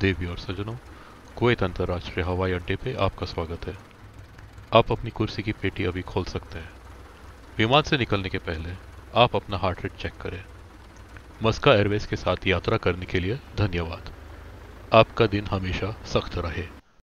देवी और सजनों कुवैत अंतर्राष्ट्रीय हवाई अड्डे पे आपका स्वागत है आप अपनी कुर्सी की पेटी अभी खोल सकते हैं विमान से निकलने के पहले आप अपना हार्ट रेट चेक करें मस्का एयरवेज के साथ यात्रा करने के लिए धन्यवाद आपका दिन हमेशा सख्त रहे